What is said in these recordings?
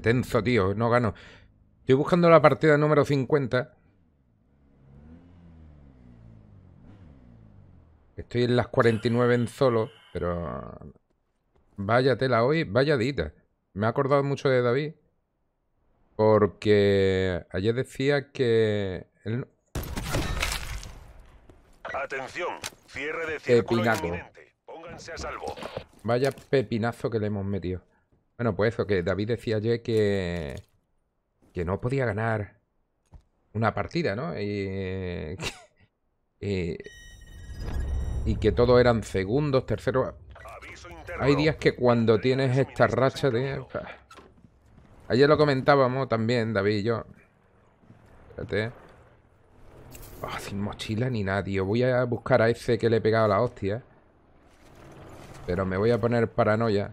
tenso, tío, no gano. Estoy buscando la partida número 50. Estoy en las 49 en solo, pero... Vaya tela hoy, vaya dita. Me ha acordado mucho de David. Porque ayer decía que... Atención, cierre de círculo Pónganse a salvo. Vaya pepinazo que le hemos metido. Bueno, pues eso, que David decía ayer que, que no podía ganar una partida, ¿no? Eh, eh, y, que todo eran segundos, terceros... Hay días que cuando tienes esta racha de... Ayer lo comentábamos también, David y yo. Espérate. Ah, sin mochila ni nada, Voy a buscar a ese que le he pegado la hostia. Pero me voy a poner paranoia.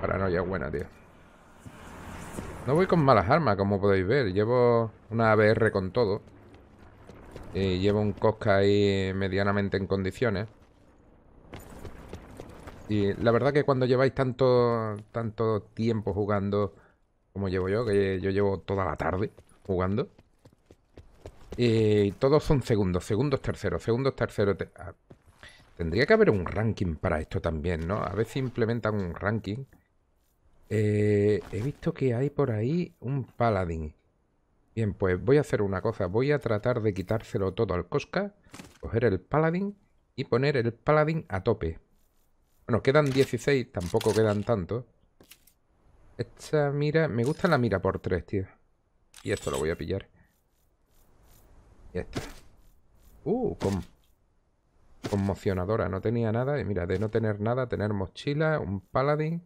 Paranoia buena, tío. No voy con malas armas, como podéis ver. Llevo una ABR con todo. Y llevo un Cosca ahí medianamente en condiciones. Y la verdad que cuando lleváis tanto, tanto tiempo jugando como llevo yo, que yo llevo toda la tarde jugando. Y todos son segundos, segundos terceros, segundos terceros. Ah, tendría que haber un ranking para esto también, ¿no? A veces implementan un ranking eh, he visto que hay por ahí un paladín. Bien, pues voy a hacer una cosa. Voy a tratar de quitárselo todo al Cosca, coger el paladín y poner el paladín a tope. Bueno, quedan 16, tampoco quedan tantos. Esta mira... Me gusta la mira por tres, tío. Y esto lo voy a pillar. Y esta. Uh, conmocionadora. No tenía nada. Y mira, de no tener nada, tener mochila, un paladín...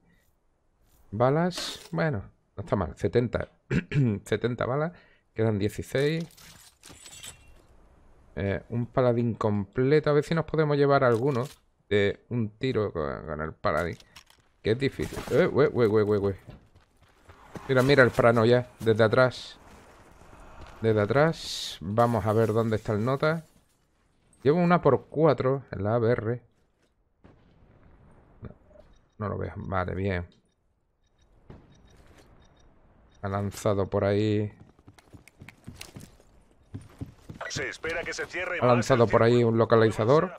Balas, bueno, no está mal. 70, 70 balas, quedan 16. Eh, un paladín completo. A ver si nos podemos llevar alguno de un tiro con, el paladín. Que es difícil. Eh, mira, mira el frano ya. Desde atrás. Desde atrás. Vamos a ver dónde está el nota. Llevo una por cuatro en la ABR. No, no lo veo. Vale, bien. Ha lanzado por ahí. Se ha lanzado por ahí un localizador.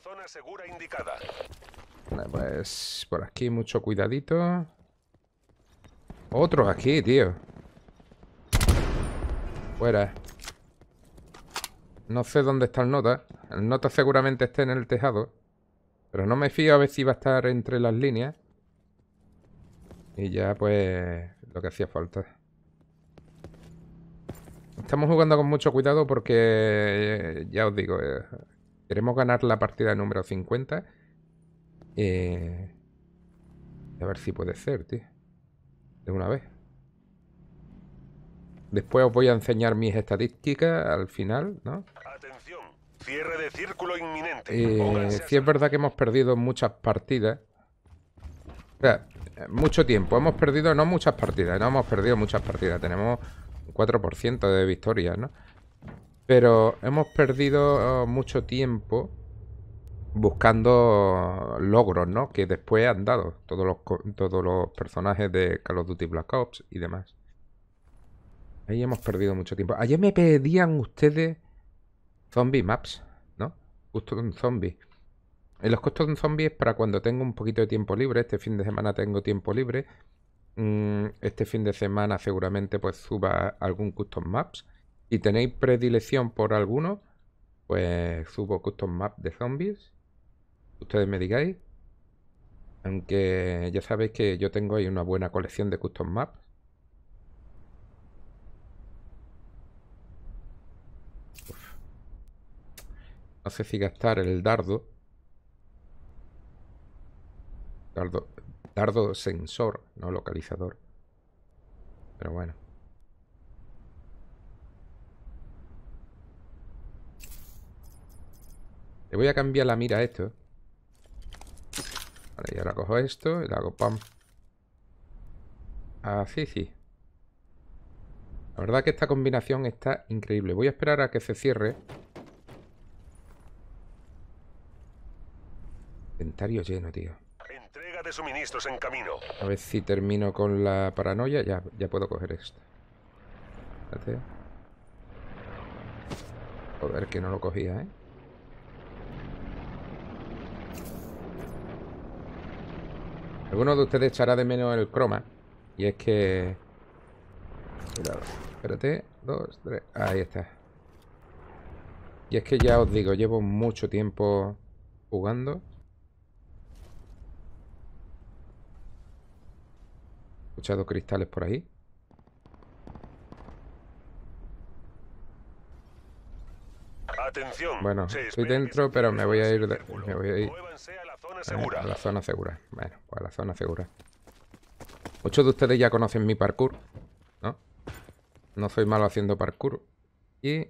Vale, pues por aquí mucho cuidadito. Otro aquí, tío. Fuera. No sé dónde está el nota. El nota seguramente esté en el tejado. Pero no me fío a ver si va a estar entre las líneas. Y ya pues lo que hacía falta estamos jugando con mucho cuidado porque, eh, ya os digo, eh, queremos ganar la partida número 50. Eh, a ver si puede ser, tío. De una vez. Después os voy a enseñar mis estadísticas al final, ¿no? Atención, cierre de círculo inminente. sí es verdad que hemos perdido muchas partidas. O sea, mucho tiempo. Hemos perdido, no muchas partidas, no hemos perdido muchas partidas. Tenemos 4% de victorias, ¿no? Pero hemos perdido eh, mucho tiempo buscando logros, ¿no? Que después han dado todos los, todos los personajes de Call of Duty Black Ops y demás. Ahí hemos perdido mucho tiempo. Ayer me pedían ustedes zombie maps, ¿no? un zombie. En eh, los costos zombie es para cuando tengo un poquito de tiempo libre. Este fin de semana tengo tiempo libre. Mm, este fin de semana seguramente pues suba algún custom maps y tenéis predilección por alguno, pues subo custom maps de zombies. Ustedes me digáis. Aunque ya sabéis que yo tengo ahí una buena colección de custom maps. No sé si gastar el dardo. Dardo, Dardo sensor, no localizador. Pero bueno. Le voy a cambiar la mira a esto. Vale, y ahora cojo esto y le hago pam. Así, ah, sí. La verdad que esta combinación está increíble. Voy a esperar a que se cierre. Inventario lleno, tío de suministros en camino. A ver si termino con la paranoia. Ya, ya puedo coger esto. Espérate. Joder, que no lo cogía, ¿eh? Alguno de ustedes echará de menos el croma. Y es que... Cuidado. Espérate. Dos, tres. Ahí está. Y es que ya os digo, llevo mucho tiempo jugando. escuchado cristales por ahí. Atención. Bueno, estoy dentro, pero me voy a ir... a la, zona eh, segura. a la zona segura. Bueno, pues a la zona segura. Muchos de ustedes ya conocen mi parkour, ¿no? No soy malo haciendo parkour. Y...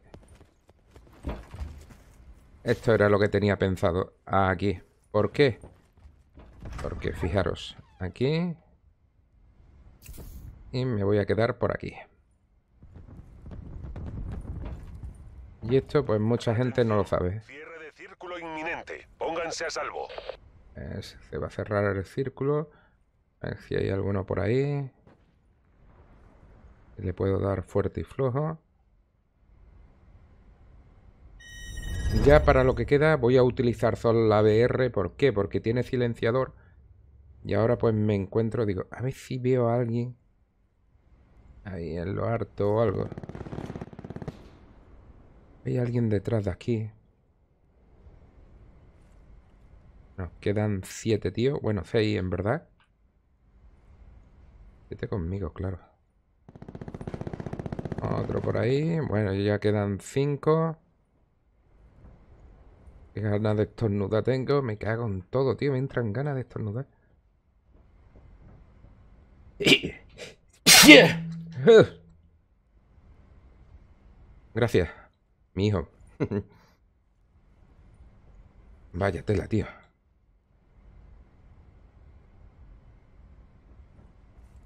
Esto era lo que tenía pensado. Aquí. ¿Por qué? Porque, fijaros, aquí y me voy a quedar por aquí. Y esto, pues mucha gente no lo sabe. inminente. Pónganse a salvo. se va a cerrar el círculo. A ver si hay alguno por ahí. Le puedo dar fuerte y flojo. Ya para lo que queda voy a utilizar solo la BR. ¿Por qué? Porque tiene silenciador. Y ahora pues me encuentro, digo, a ver si veo a alguien Ahí en lo harto o algo. Hay alguien detrás de aquí. Nos quedan siete, tío. Bueno, seis en verdad. Siete conmigo, claro. Otro por ahí. Bueno, ya quedan cinco. Qué ganas de estornudar tengo. Me cago en todo, tío. Me entran ganas de estornudar. Yeah. Gracias, mi hijo. Vaya tela, tío.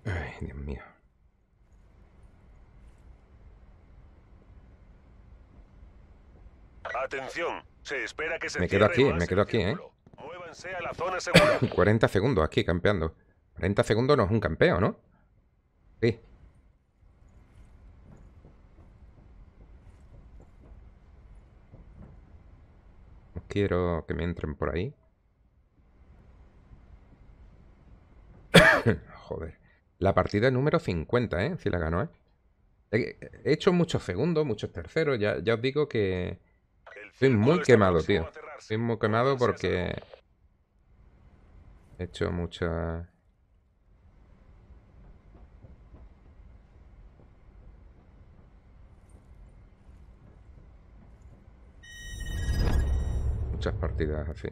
Ay, Dios mío. Atención, se espera que se Me quedo aquí, me quedo aquí, ¿eh? 40 segundos aquí campeando. 40 segundos no es un campeo, ¿no? Sí. quiero que me entren por ahí. Joder. La partida número 50, ¿eh? Si la ganó, ¿eh? He hecho muchos segundos, muchos terceros. Ya, ya os digo que... Estoy muy quemado, tío. Estoy muy quemado porque... He hecho muchas... muchas partidas así.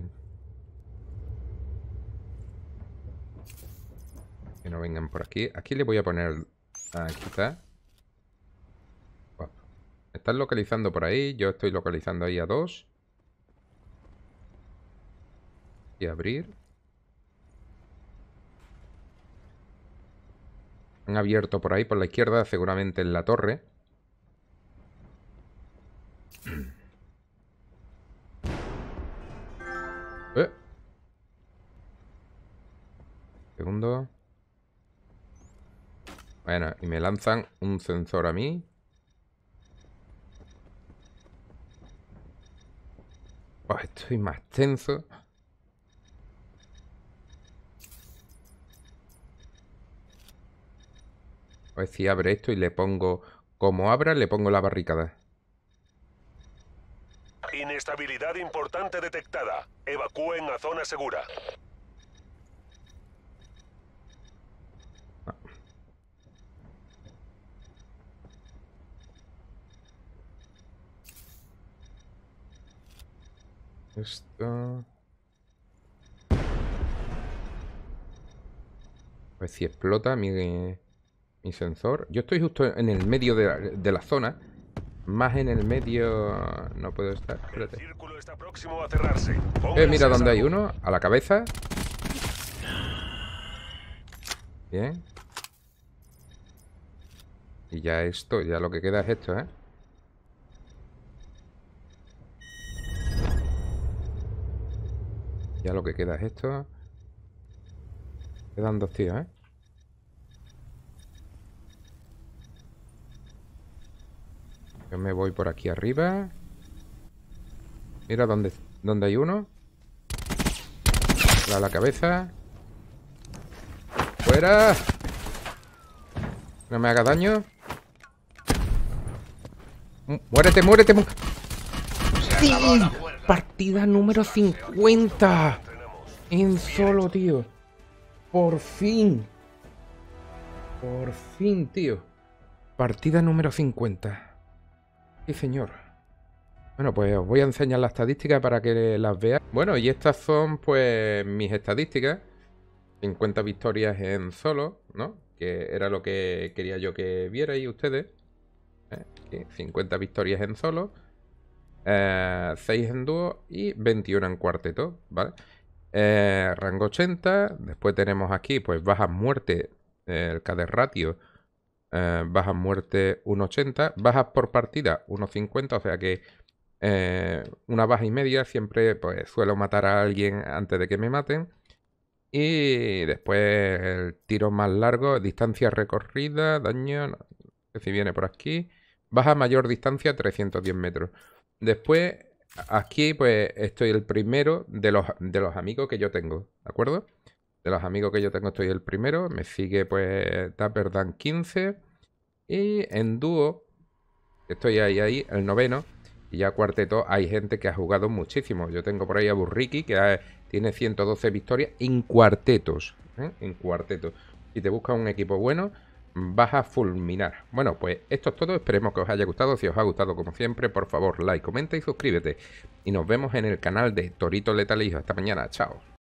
Que no vengan por aquí. Aquí le voy a poner... Ah, quizás. Están localizando por ahí. Yo estoy localizando ahí a dos. Y abrir. Han abierto por ahí, por la izquierda, seguramente en la torre. Segundo. Bueno, y me lanzan un sensor a mí. Oh, estoy más tenso. A ver si abre esto y le pongo... Como abra, le pongo la barricada. Inestabilidad importante detectada. Evacúen a zona segura. Esto... A ver si explota mi, sensor. Yo estoy justo en el medio de la, zona. Más en el medio... No puedo estar. El círculo está próximo a cerrarse. Eh, mira dónde hay uno. A la cabeza. Bien. Y ya esto, ya lo que queda es esto, ¿eh? Ya lo que queda es esto. Quedan dos tíos, ¿eh? Yo me voy por aquí arriba. Mira dónde, hay uno. A la cabeza. ¡Fuera! No me haga daño. Mm, muérete, muérete, muérete. Sí. Partida número 50. En solo, tío. Por fin. Por fin, tío. Partida número 50. Sí, señor. Bueno, pues os voy a enseñar las estadísticas para que las veáis. Bueno, y estas son, pues, mis estadísticas. 50 victorias en solo, ¿no? Que era lo que quería yo que vierais ustedes. 50 ¿Eh? victorias en solo. 6 eh, en dúo y 21 en cuarteto, ¿vale? Eh, rango 80, después tenemos aquí pues baja muerte, el KD ratio, eh, baja muerte 1,80, bajas por partida 1,50, o sea que una baja y media siempre pues suelo matar a alguien antes de que me maten. Y después el tiro más largo, distancia recorrida, daño, si viene por aquí, baja mayor distancia 310 metros. Después, aquí, pues, estoy el primero de los, de los amigos que yo tengo, ¿de acuerdo? De los amigos que yo tengo estoy el primero. Me sigue, pues, Dan 15. Y en dúo, estoy ahí, ahí, el noveno. Y ya cuarteto hay gente que ha jugado muchísimo. Yo tengo por ahí a Burriki, que tiene 112 victorias en cuartetos. ¿eh? En cuartetos. Si te buscas un equipo bueno, vas a fulminar. Bueno, pues esto es todo. Esperemos que os haya gustado. Si os ha gustado, como siempre, por favor, like, comenta y suscríbete. Y nos vemos en el canal de Torito Letal Hijo. Hasta mañana. Chao.